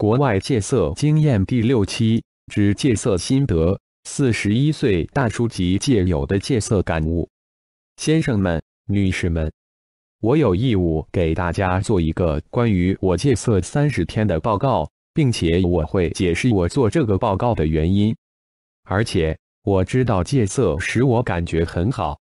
国外戒色经验第六期之戒色心得，四十一岁大叔级戒友的戒色感悟。先生们、女士们，我有义务给大家做一个关于我戒色三十天的报告，并且我会解释我做这个报告的原因。而且我知道戒色使我感觉很好。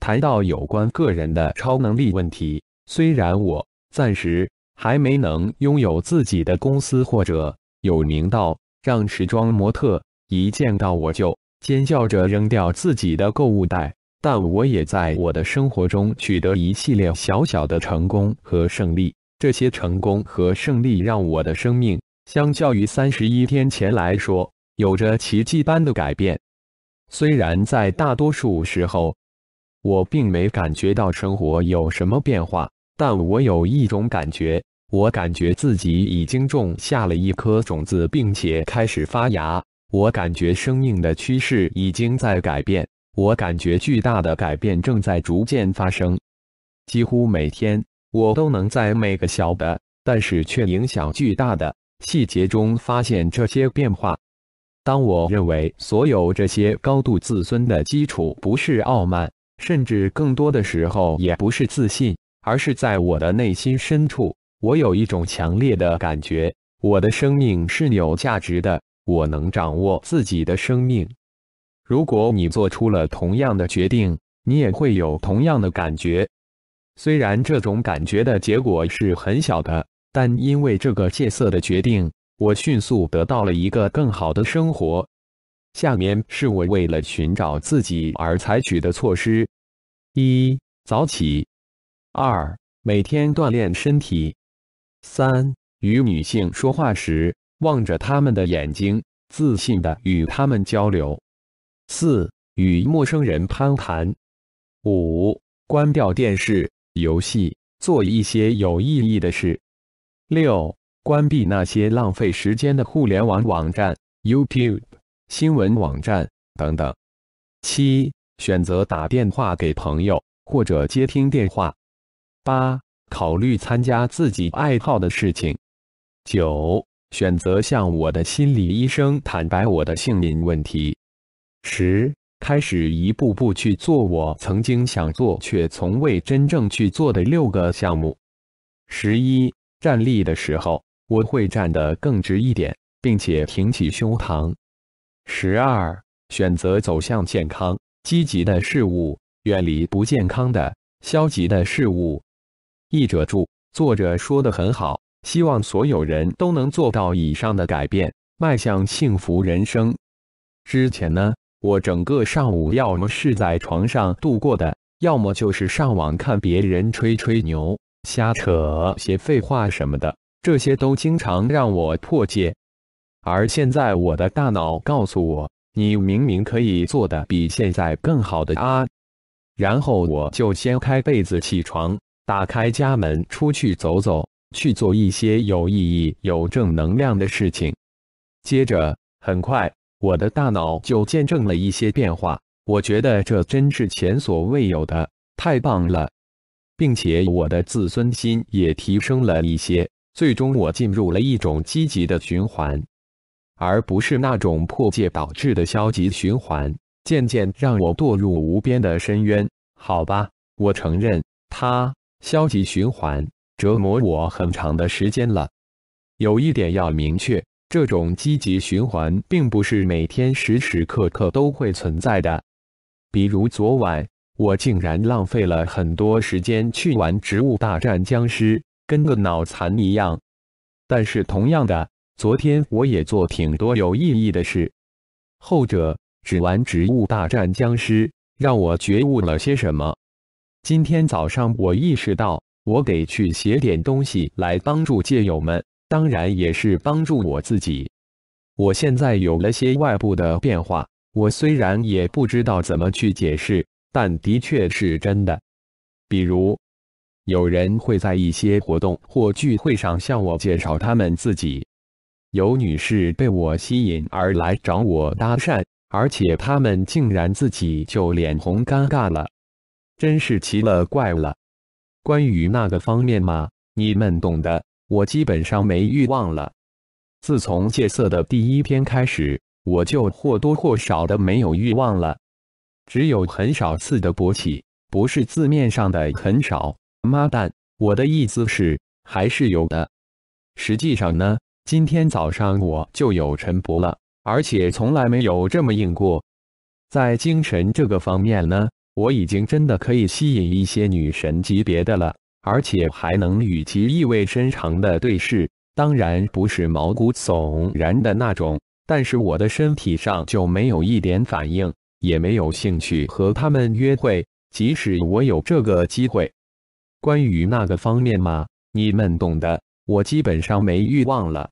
谈到有关个人的超能力问题，虽然我暂时。还没能拥有自己的公司或者有名道，让时装模特一见到我就尖叫着扔掉自己的购物袋。但我也在我的生活中取得一系列小小的成功和胜利，这些成功和胜利让我的生命相较于三十一天前来说有着奇迹般的改变。虽然在大多数时候我并没感觉到生活有什么变化，但我有一种感觉。我感觉自己已经种下了一颗种子，并且开始发芽。我感觉生命的趋势已经在改变。我感觉巨大的改变正在逐渐发生。几乎每天，我都能在每个小的，但是却影响巨大的细节中发现这些变化。当我认为所有这些高度自尊的基础不是傲慢，甚至更多的时候也不是自信，而是在我的内心深处。我有一种强烈的感觉，我的生命是有价值的，我能掌握自己的生命。如果你做出了同样的决定，你也会有同样的感觉。虽然这种感觉的结果是很小的，但因为这个戒色的决定，我迅速得到了一个更好的生活。下面是我为了寻找自己而采取的措施：一、早起；二、每天锻炼身体。三、与女性说话时，望着她们的眼睛，自信地与她们交流。四、与陌生人攀谈。五、关掉电视、游戏，做一些有意义的事。六、关闭那些浪费时间的互联网网站 （YouTube、新闻网站等等）。七、选择打电话给朋友或者接听电话。八。考虑参加自己爱好的事情。九、选择向我的心理医生坦白我的姓名问题。十、开始一步步去做我曾经想做却从未真正去做的六个项目。十一、站立的时候我会站得更直一点，并且挺起胸膛。十二、选择走向健康积极的事物，远离不健康、的消极的事物。译者注：作者说的很好，希望所有人都能做到以上的改变，迈向幸福人生。之前呢，我整个上午要么是在床上度过的，要么就是上网看别人吹吹牛、瞎扯些废话什么的，这些都经常让我破戒。而现在我的大脑告诉我：“你明明可以做的比现在更好的啊！”然后我就掀开被子起床。打开家门，出去走走，去做一些有意义、有正能量的事情。接着，很快我的大脑就见证了一些变化。我觉得这真是前所未有的，太棒了！并且我的自尊心也提升了一些。最终，我进入了一种积极的循环，而不是那种破戒导致的消极循环，渐渐让我堕入无边的深渊。好吧，我承认他。消极循环折磨我很长的时间了。有一点要明确，这种积极循环并不是每天时时刻刻都会存在的。比如昨晚，我竟然浪费了很多时间去玩《植物大战僵尸》，跟个脑残一样。但是同样的，昨天我也做挺多有意义的事。后者只玩《植物大战僵尸》，让我觉悟了些什么。今天早上，我意识到我得去写点东西来帮助戒友们，当然也是帮助我自己。我现在有了些外部的变化，我虽然也不知道怎么去解释，但的确是真的。比如，有人会在一些活动或聚会上向我介绍他们自己；有女士被我吸引而来找我搭讪，而且他们竟然自己就脸红尴尬了。真是奇了怪了，关于那个方面吗？你们懂的。我基本上没欲望了。自从戒色的第一天开始，我就或多或少的没有欲望了。只有很少次的勃起，不是字面上的很少。妈蛋，我的意思是，还是有的。实际上呢，今天早上我就有晨勃了，而且从来没有这么硬过。在精神这个方面呢。我已经真的可以吸引一些女神级别的了，而且还能与其意味深长的对视，当然不是毛骨悚然的那种。但是我的身体上就没有一点反应，也没有兴趣和他们约会，即使我有这个机会。关于那个方面吗？你们懂的，我基本上没欲望了。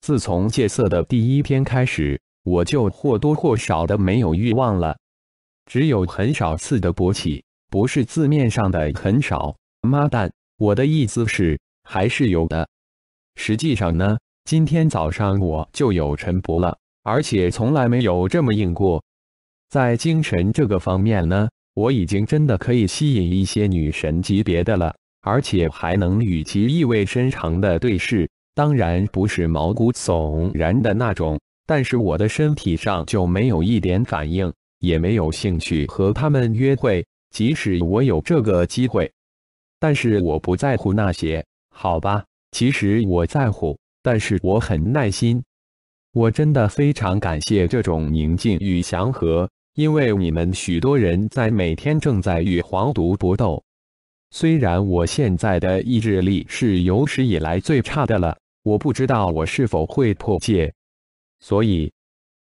自从戒色的第一天开始，我就或多或少的没有欲望了。只有很少次的勃起，不是字面上的很少。妈蛋，我的意思是还是有的。实际上呢，今天早上我就有晨勃了，而且从来没有这么硬过。在精神这个方面呢，我已经真的可以吸引一些女神级别的了，而且还能与其意味深长的对视。当然不是毛骨悚然的那种，但是我的身体上就没有一点反应。也没有兴趣和他们约会，即使我有这个机会，但是我不在乎那些。好吧，其实我在乎，但是我很耐心。我真的非常感谢这种宁静与祥和，因为你们许多人在每天正在与黄毒搏斗。虽然我现在的意志力是有史以来最差的了，我不知道我是否会破戒，所以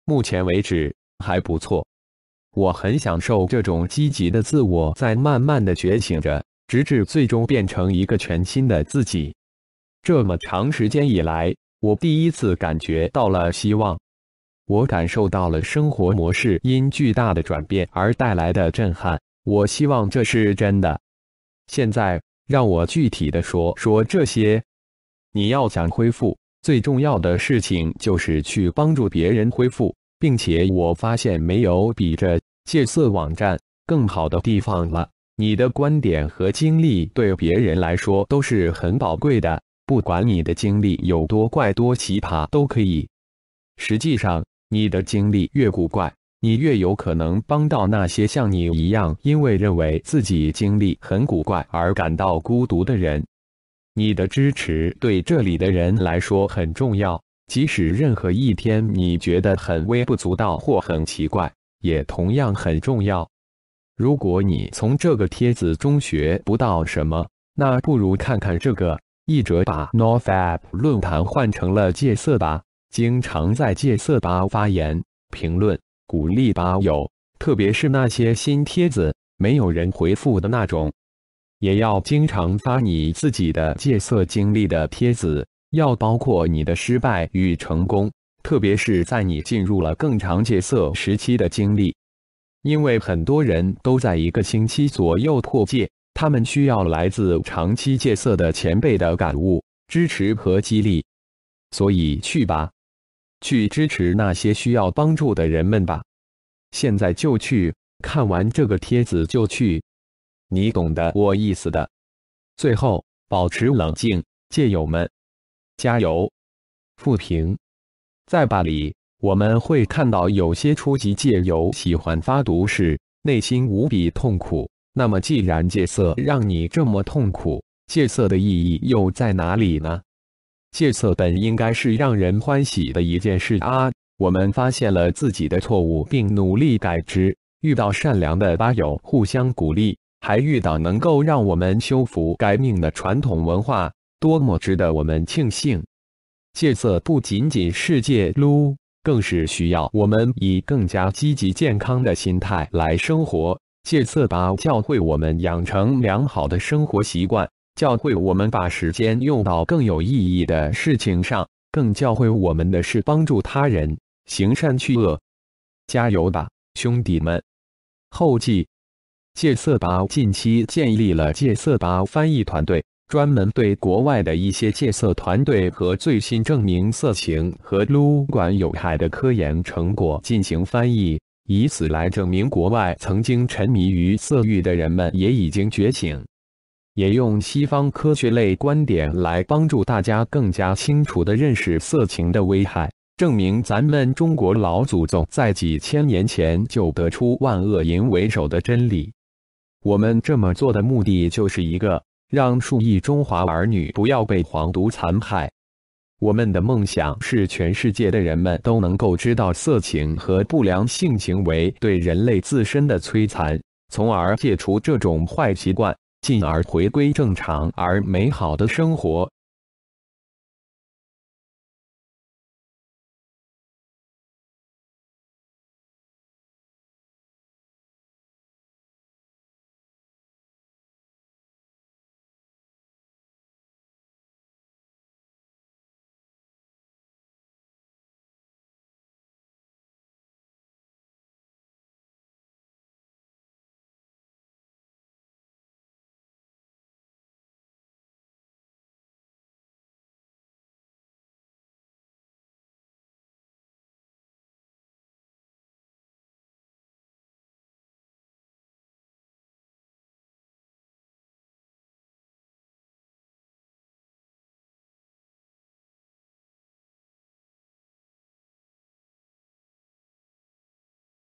目前为止还不错。我很享受这种积极的自我在慢慢的觉醒着，直至最终变成一个全新的自己。这么长时间以来，我第一次感觉到了希望。我感受到了生活模式因巨大的转变而带来的震撼。我希望这是真的。现在，让我具体的说说这些。你要想恢复，最重要的事情就是去帮助别人恢复。并且我发现没有比这戒色网站更好的地方了。你的观点和经历对别人来说都是很宝贵的，不管你的经历有多怪多奇葩都可以。实际上，你的经历越古怪，你越有可能帮到那些像你一样因为认为自己经历很古怪而感到孤独的人。你的支持对这里的人来说很重要。即使任何一天你觉得很微不足道或很奇怪，也同样很重要。如果你从这个帖子中学不到什么，那不如看看这个。译者把 NorthApp 论坛换成了戒色吧，经常在戒色吧发言、评论、鼓励吧友，特别是那些新帖子没有人回复的那种，也要经常发你自己的戒色经历的帖子。要包括你的失败与成功，特别是在你进入了更长戒色时期的经历，因为很多人都在一个星期左右破戒，他们需要来自长期戒色的前辈的感悟、支持和激励。所以去吧，去支持那些需要帮助的人们吧。现在就去，看完这个帖子就去，你懂得我意思的。最后，保持冷静，戒友们。加油，富平，在巴黎，我们会看到有些初级戒友喜欢发毒誓，内心无比痛苦。那么，既然戒色让你这么痛苦，戒色的意义又在哪里呢？戒色本应该是让人欢喜的一件事啊！我们发现了自己的错误，并努力改之；遇到善良的吧友，互相鼓励，还遇到能够让我们修福改命的传统文化。多么值得我们庆幸！戒色不仅仅戒撸，更是需要我们以更加积极健康的心态来生活。戒色吧，教会我们养成良好的生活习惯，教会我们把时间用到更有意义的事情上，更教会我们的是帮助他人，行善去恶。加油吧，兄弟们！后记：戒色吧近期建立了戒色吧翻译团队。专门对国外的一些戒色团队和最新证明色情和撸管有害的科研成果进行翻译，以此来证明国外曾经沉迷于色欲的人们也已经觉醒，也用西方科学类观点来帮助大家更加清楚的认识色情的危害，证明咱们中国老祖宗在几千年前就得出万恶淫为首的真理。我们这么做的目的就是一个。让数亿中华儿女不要被黄毒残害。我们的梦想是全世界的人们都能够知道色情和不良性行为对人类自身的摧残，从而戒除这种坏习惯，进而回归正常而美好的生活。